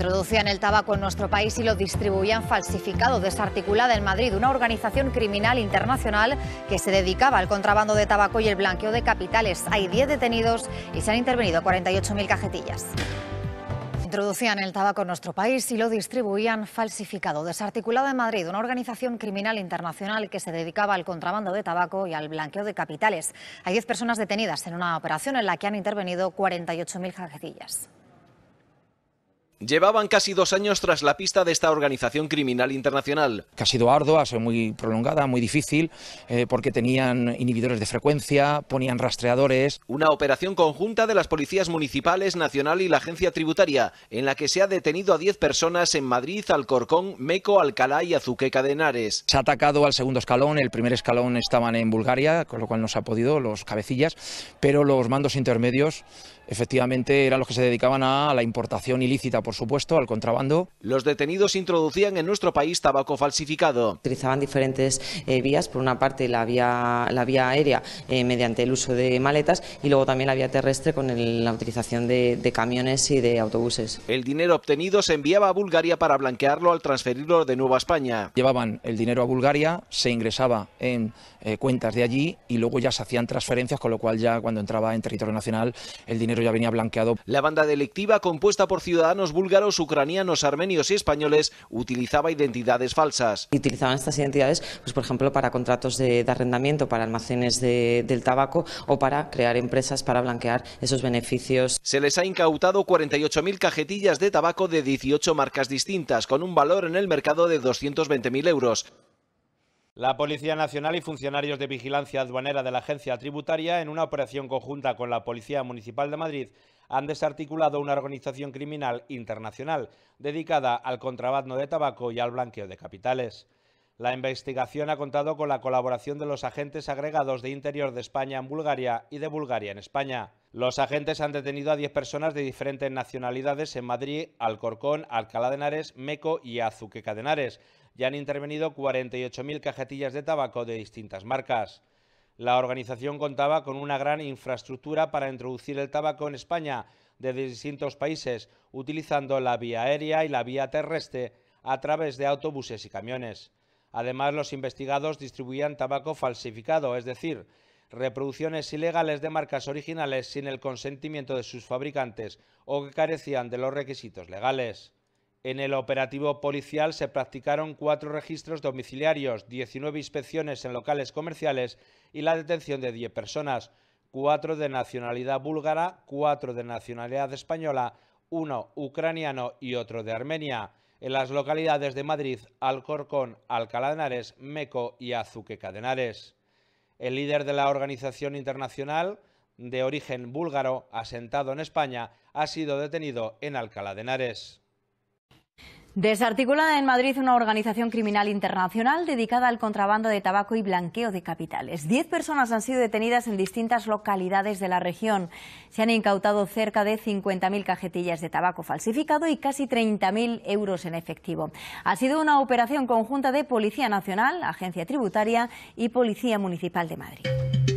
introducían el tabaco en nuestro país y lo distribuían falsificado, desarticulada en Madrid, una organización criminal internacional que se dedicaba al contrabando de tabaco y el blanqueo de capitales. Hay 10 detenidos y se han intervenido 48.000 cajetillas. Introducían el tabaco en nuestro país y lo distribuían falsificado. Desarticulada en Madrid, una organización criminal internacional que se dedicaba al contrabando de tabaco y al blanqueo de capitales. Hay 10 personas detenidas en una operación en la que han intervenido 48.000 cajetillas. Llevaban casi dos años tras la pista de esta organización criminal internacional. ha sido ardua, muy prolongada, muy difícil, eh, porque tenían inhibidores de frecuencia, ponían rastreadores. Una operación conjunta de las policías municipales, nacional y la agencia tributaria, en la que se ha detenido a 10 personas en Madrid, Alcorcón, Meco, Alcalá y Azuqueca de Henares. Se ha atacado al segundo escalón, el primer escalón estaban en Bulgaria, con lo cual no se ha podido, los cabecillas, pero los mandos intermedios efectivamente eran los que se dedicaban a la importación ilícita por supuesto, al contrabando. Los detenidos introducían en nuestro país tabaco falsificado. Utilizaban diferentes eh, vías, por una parte la vía, la vía aérea eh, mediante el uso de maletas y luego también la vía terrestre con la utilización de, camiones y de autobuses. El dinero obtenido se enviaba a Bulgaria para blanquearlo al transferirlo de nuevo a España. Llevaban el dinero a Bulgaria, se ingresaba en eh, cuentas de allí y luego ya se hacían transferencias, con lo cual ya cuando entraba en territorio nacional el dinero ya venía blanqueado. La banda delictiva compuesta por ciudadanos búlgaros, ucranianos, armenios y españoles utilizaba identidades falsas. Utilizaban estas identidades, pues, por ejemplo, para contratos de, arrendamiento, para almacenes de, del tabaco o para crear empresas para blanquear esos beneficios. Se les ha incautado 48.000 cajetillas de tabaco de 18 marcas distintas, con un valor en el mercado de 220.000 euros. La Policía Nacional y funcionarios de vigilancia aduanera de la Agencia Tributaria, en una operación conjunta con la Policía Municipal de Madrid, han desarticulado una organización criminal internacional dedicada al contrabando de tabaco y al blanqueo de capitales. La investigación ha contado con la colaboración de los agentes agregados de Interior de España en Bulgaria y de Bulgaria en España. Los agentes han detenido a 10 personas de diferentes nacionalidades en Madrid, Alcorcón, Alcalá de Henares, Meco y Azuqueca de Henares y han intervenido 48.000 cajetillas de tabaco de distintas marcas. La organización contaba con una gran infraestructura para introducir el tabaco en España desde distintos países, utilizando la vía aérea y la vía terrestre a través de autobuses y camiones. Además, los investigados distribuían tabaco falsificado, es decir, reproducciones ilegales de marcas originales sin el consentimiento de sus fabricantes o que carecían de los requisitos legales. En el operativo policial se practicaron cuatro registros domiciliarios, 19 inspecciones en locales comerciales y la detención de 10 personas, cuatro de nacionalidad búlgara, cuatro de nacionalidad española, uno ucraniano y otro de Armenia en las localidades de Madrid, Alcorcón, Alcalá de Henares, Meco y Azuqueca de Henares. El líder de la organización internacional, de origen búlgaro, asentado en España, ha sido detenido en Alcalá de Henares. Desarticulada en Madrid una organización criminal internacional dedicada al contrabando de tabaco y blanqueo de capitales. Diez personas han sido detenidas en distintas localidades de la región. Se han incautado cerca de 50.000 cajetillas de tabaco falsificado y casi 30.000 euros en efectivo. Ha sido una operación conjunta de Policía Nacional, Agencia Tributaria y Policía Municipal de Madrid.